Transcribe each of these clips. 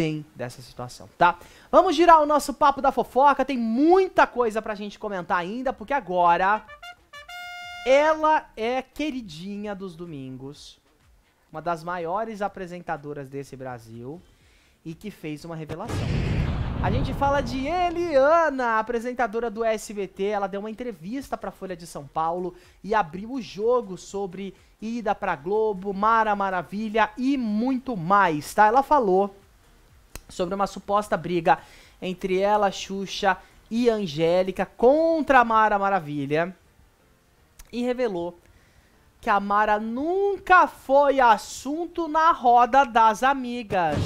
bem dessa situação, tá? Vamos girar o nosso papo da fofoca, tem muita coisa pra gente comentar ainda, porque agora ela é queridinha dos domingos, uma das maiores apresentadoras desse Brasil e que fez uma revelação. A gente fala de Eliana, apresentadora do SBT. Ela deu uma entrevista para a Folha de São Paulo e abriu o jogo sobre ida para Globo, Mara Maravilha e muito mais, tá? Ela falou sobre uma suposta briga entre ela, Xuxa e Angélica contra a Mara Maravilha e revelou que a Mara nunca foi assunto na roda das amigas.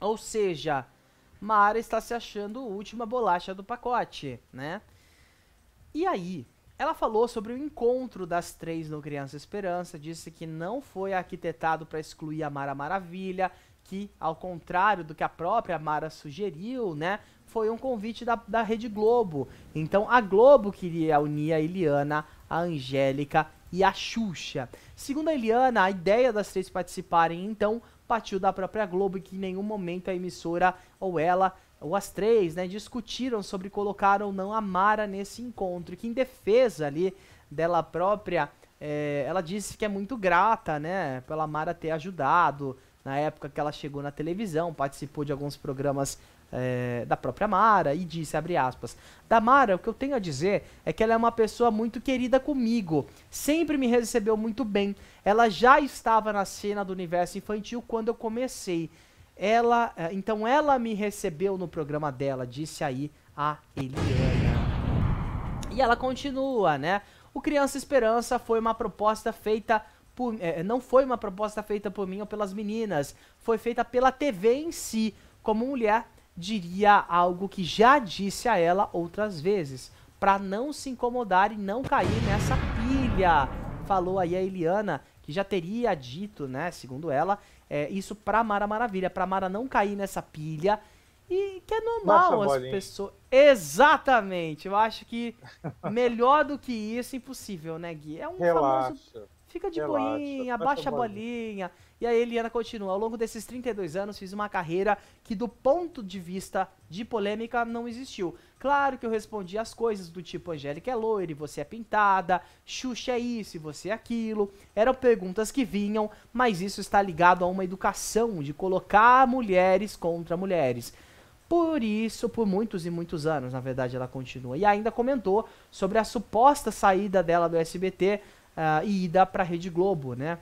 Ou seja, Mara está se achando a última bolacha do pacote, né? E aí, ela falou sobre o encontro das três no Criança Esperança, disse que não foi arquitetado para excluir a Mara Maravilha, que, ao contrário do que a própria Mara sugeriu, né, foi um convite da, da Rede Globo. Então a Globo queria unir a Eliana, a Angélica e a Xuxa. Segundo a Eliana, a ideia das três participarem, então, partiu da própria Globo e que em nenhum momento a emissora ou ela ou as três, né, discutiram sobre colocar ou não a Mara nesse encontro, que em defesa ali dela própria, é, ela disse que é muito grata, né, pela Mara ter ajudado na época que ela chegou na televisão, participou de alguns programas é, da própria Mara e disse, abre aspas, da Mara, o que eu tenho a dizer é que ela é uma pessoa muito querida comigo, sempre me recebeu muito bem, ela já estava na cena do universo infantil quando eu comecei, ela, eh, então ela me recebeu no programa dela, disse aí a Eliana. E ela continua, né? O Criança Esperança foi uma proposta feita por, é, não foi uma proposta feita por mim ou pelas meninas, foi feita pela TV em si. Como mulher, diria algo que já disse a ela outras vezes, para não se incomodar e não cair nessa pilha. Falou aí a Eliana, que já teria dito, né, segundo ela, é, isso pra Mara Maravilha, pra Mara não cair nessa pilha. E que é normal Nossa, as pessoas. Exatamente! Eu acho que melhor do que isso, impossível, né, Gui? É um Relaxa. famoso. Fica de Relaxa, boinha, abaixa a bolinha. bolinha. E aí Eliana continua: Ao longo desses 32 anos, fiz uma carreira que, do ponto de vista de polêmica, não existiu. Claro que eu respondi as coisas do tipo: Angélica é loira e você é pintada, Xuxa é isso e você é aquilo. Eram perguntas que vinham, mas isso está ligado a uma educação de colocar mulheres contra mulheres. Por isso, por muitos e muitos anos, na verdade, ela continua. E ainda comentou sobre a suposta saída dela do SBT uh, ah, e ida para a Rede Globo, né?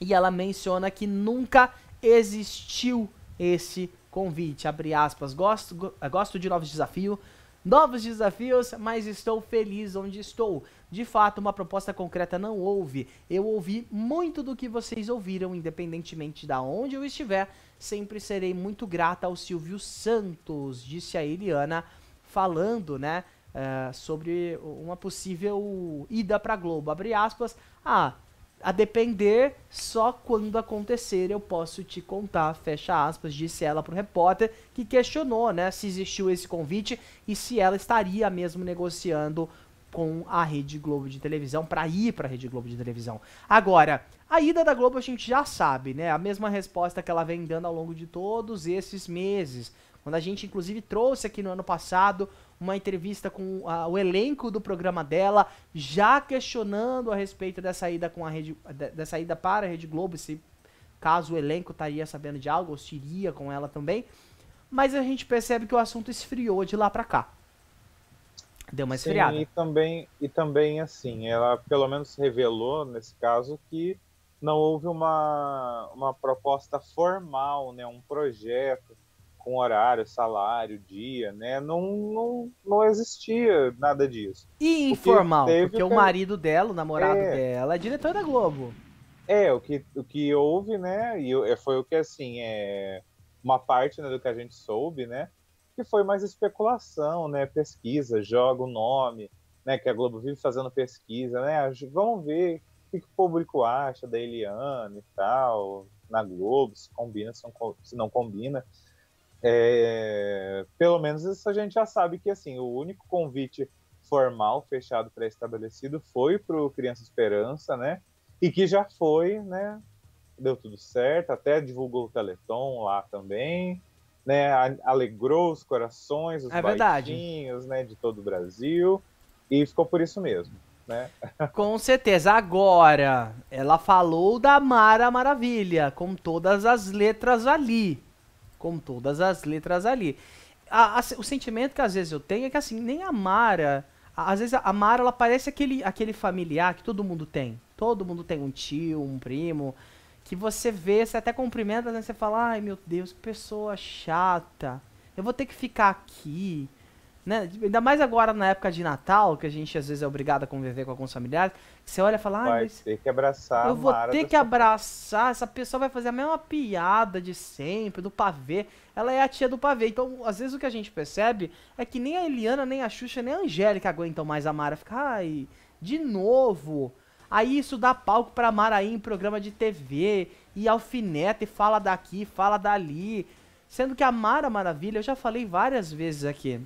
E ela menciona que nunca existiu esse convite. Abre aspas. Gosto, eh, gosto de novos desafios. Novos desafios, mas estou feliz onde estou. De fato, uma proposta concreta não houve. Eu ouvi muito do que vocês ouviram, independentemente de onde eu estiver. Sempre serei muito grata ao Silvio Santos, disse a Eliana, falando, né, uh, sobre uma possível ida para Globo. Abre aspas. Ah, a depender, só quando acontecer eu posso te contar, fecha aspas, disse ela para o repórter, que questionou né, se existiu esse convite e se ela estaria mesmo negociando com a Rede Globo de televisão para ir para a Rede Globo de televisão. Agora, a ida da Globo a gente já sabe, né? A mesma resposta que ela vem dando ao longo de todos esses meses. Quando a gente, inclusive, trouxe aqui no ano passado uma entrevista com uh, o elenco do programa dela, já questionando a respeito dessa ida, com a rede, dessa ida para a Rede Globo, se caso o elenco estaria sabendo de algo, ou se iria com ela também. Mas a gente percebe que o assunto esfriou de lá para cá. Deu uma esfriada. Sim, e também, e também, assim, ela pelo menos revelou, nesse caso, que não houve uma, uma proposta formal, né, um projeto com horário, salário, dia, né? Não, não, não existia nada disso. E informal, porque, o marido dela, o namorado é... dela, é diretor da Globo. É, o que, o que houve, né? E é, foi o que, assim, é uma parte né, do que a gente soube, né? Que foi mais especulação, né? Pesquisa, joga o nome, né? Que a Globo vive fazendo pesquisa, né? Vamos ver o que o público acha da Eliane e tal, na Globo, se combina, se não combina. É, pelo menos isso a gente já sabe que assim o único convite formal fechado pré-estabelecido foi para o Criança Esperança, né? E que já foi, né? Deu tudo certo, até divulgou o Teleton lá também, né? Alegrou os corações, os é baitinhos, né? De todo o Brasil e ficou por isso mesmo. Né? Com certeza. Agora, ela falou da Mara Maravilha, com todas as letras ali com todas as letras ali. A, a, o sentimento que às vezes eu tenho é que assim, nem a Mara. A, às vezes a Mara ela parece aquele, aquele familiar que todo mundo tem. Todo mundo tem um tio, um primo. Que você vê, você até cumprimenta, né? você fala, ai meu Deus, que pessoa chata. Eu vou ter que ficar aqui né? Ainda mais agora na época de Natal, que a gente às vezes é obrigado a conviver com alguns familiares, você olha e fala, ah, vai ter que abraçar. Eu vou ter que abraçar, essa pessoa vai fazer a mesma piada de sempre, do pavê. Ela é a tia do pavê. Então, às vezes o que a gente percebe é que nem a Eliana, nem a Xuxa, nem a Angélica aguentam mais a Mara. Fica, ai, de novo. Aí isso dá palco pra Mara aí em programa de TV, e alfineta, e fala daqui, fala dali. Sendo que a Mara Maravilha, eu já falei várias vezes aqui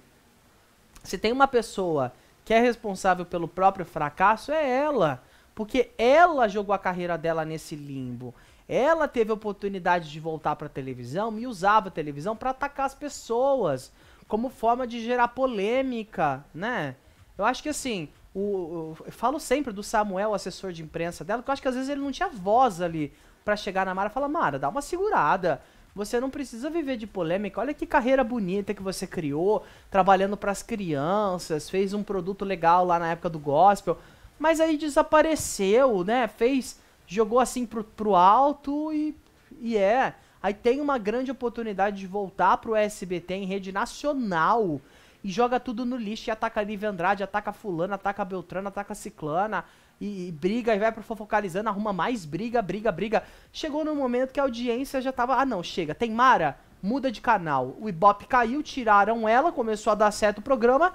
se tem uma pessoa que é responsável pelo próprio fracasso, é ela. Porque ela jogou a carreira dela nesse limbo. Ela teve a oportunidade de voltar para a televisão e usava a televisão para atacar as pessoas como forma de gerar polêmica, né? Eu acho que assim, o, eu falo sempre do Samuel, assessor de imprensa dela, que eu acho que às vezes ele não tinha voz ali para chegar na Mara e falar: Mara, dá uma segurada você não precisa viver de polêmica. Olha que carreira bonita que você criou, trabalhando para as crianças, fez um produto legal lá na época do gospel, mas aí desapareceu, né? Fez, jogou assim pro, pro alto e e é. Aí tem uma grande oportunidade de voltar pro SBT em rede nacional e joga tudo no lixo e ataca Lívia Andrade, ataca fulano, ataca Beltrano, ataca Ciclana, e, e briga, e vai pro fofocalizando, arruma mais briga, briga, briga. Chegou no momento que a audiência já tava, ah não, chega, tem Mara? Muda de canal. O Ibope caiu, tiraram ela, começou a dar certo o programa,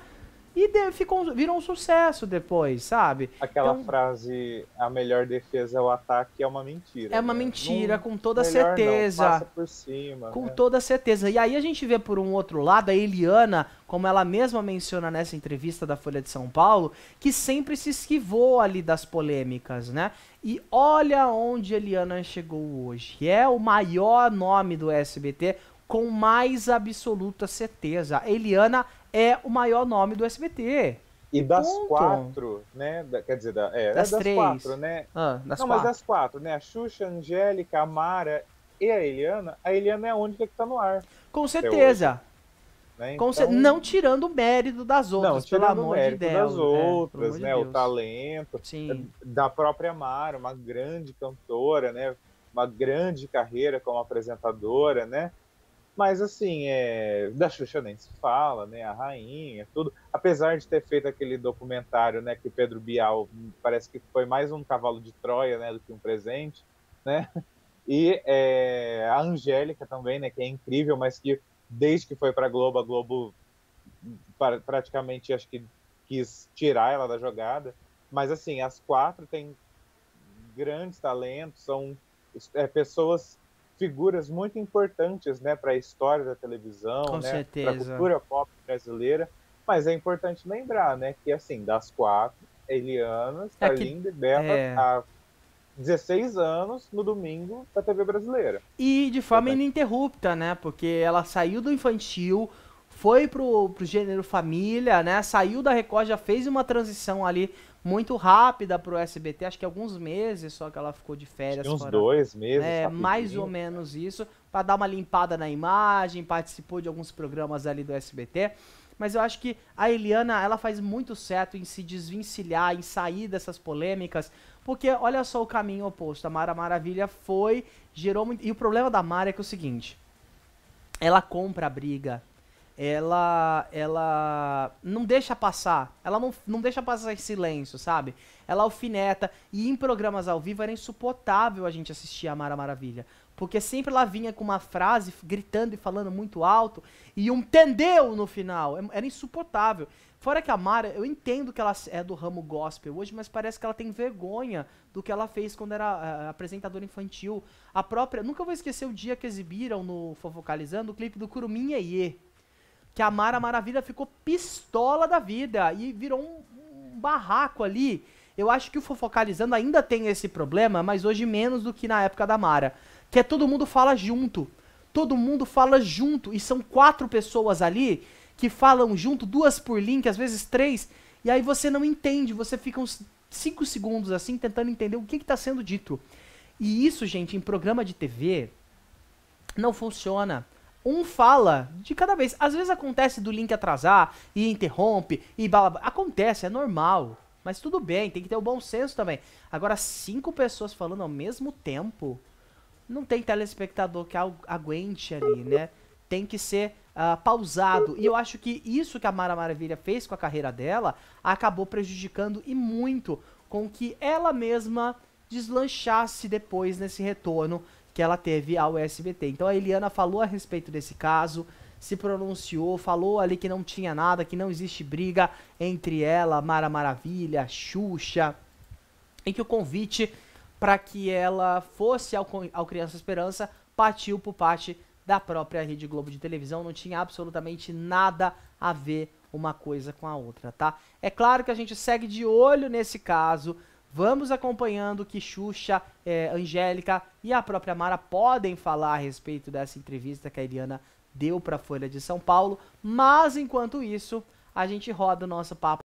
e de, ficou, virou um sucesso depois, sabe? Aquela então, frase, a melhor defesa é o ataque, é uma mentira. É uma né? mentira, não, com toda certeza. Não, passa por cima. Com né? toda certeza. E aí a gente vê por um outro lado a Eliana, como ela mesma menciona nessa entrevista da Folha de São Paulo, que sempre se esquivou ali das polêmicas, né? E olha onde Eliana chegou hoje. É o maior nome do SBT, com mais absoluta certeza. A Eliana é o maior nome do SBT. E das Ponto. quatro, né? quer dizer, da, é, né, das, das três. quatro, né? Ah, das Não, quatro. mas das quatro, né? A Xuxa, a Angélica, a Mara e a Eliana. A Eliana é a única que tá no ar. Com certeza. Né? então... Não tirando o mérito das outras, não, né? pelo amor de né? Deus. das outras, né? né? De o talento Sim. Eh, da própria Mara, uma grande cantora, né? Uma grande carreira como apresentadora, né? Mas assim, é, da Xuxa nem se fala, né? A rainha, tudo. Apesar de ter feito aquele documentário, né, que o Pedro Bial parece que foi mais um cavalo de Troia, né, do que um presente, né? E é, a Angélica também, né, que é incrível, mas que desde que foi para Globo, a Globo pra, praticamente acho que quis tirar ela da jogada. Mas assim, as quatro têm grandes talentos, são é, pessoas figuras muito importantes né, para a história da televisão, Com né, para a cultura pop brasileira. Mas é importante lembrar né, que, assim, das quatro, Eliana está é linda e bela é... há 16 anos no domingo da TV brasileira. E de forma é ininterrupta, né? Porque ela saiu do infantil, foi pro, pro gênero família, né? Saiu da Record, já fez uma transição ali muito rápida pro SBT, acho que alguns meses só que ela ficou de férias. Uns fora, dois meses. É, mais ou menos isso, para dar uma limpada na imagem, participou de alguns programas ali do SBT. Mas eu acho que a Eliana, ela faz muito certo em se desvencilhar, em sair dessas polêmicas, porque olha só o caminho oposto. A Mara Maravilha foi, gerou muito. E o problema da Mara é que é o seguinte: ela compra a briga ela ela não deixa passar, ela não, não deixa passar em silêncio, sabe? Ela alfineta e em programas ao vivo era insuportável a gente assistir a Mara Maravilha, porque sempre ela vinha com uma frase gritando e falando muito alto e um tendeu no final, é, era insuportável. Fora que a Mara, eu entendo que ela é do ramo gospel hoje, mas parece que ela tem vergonha do que ela fez quando era eh, apresentadora infantil. A própria, nunca vou esquecer o dia que exibiram no Fofocalizando o clipe do Curuminha Ye que a Mara Maravilha ficou pistola da vida e virou um, um barraco ali. Eu acho que o Fofocalizando ainda tem esse problema, mas hoje menos do que na época da Mara. Que é todo mundo fala junto. Todo mundo fala junto. E são quatro pessoas ali que falam junto, duas por link, às vezes três. E aí você não entende, você fica uns cinco segundos assim tentando entender o que está sendo dito. E isso, gente, em programa de TV não funciona um fala de cada vez. Às vezes acontece do link atrasar e interrompe e bala, Acontece, é normal. Mas tudo bem, tem que ter o um bom senso também. Agora, cinco pessoas falando ao mesmo tempo, não tem telespectador que aguente ali, né? Tem que ser uh, pausado. E eu acho que isso que a Mara Maravilha fez com a carreira dela acabou prejudicando e muito com que ela mesma deslanchasse depois nesse retorno que ela teve ao SBT. Então a Eliana falou a respeito desse caso, se pronunciou, falou ali que não tinha nada, que não existe briga entre ela, Mara Maravilha, Xuxa, em que o convite para que ela fosse ao, ao Criança Esperança partiu por parte da própria Rede Globo de televisão, não tinha absolutamente nada a ver uma coisa com a outra, tá? É claro que a gente segue de olho nesse caso, Vamos acompanhando o que Xuxa, é, Angélica e a própria Mara podem falar a respeito dessa entrevista que a Eliana deu para a Folha de São Paulo. Mas enquanto isso, a gente roda o nosso papo.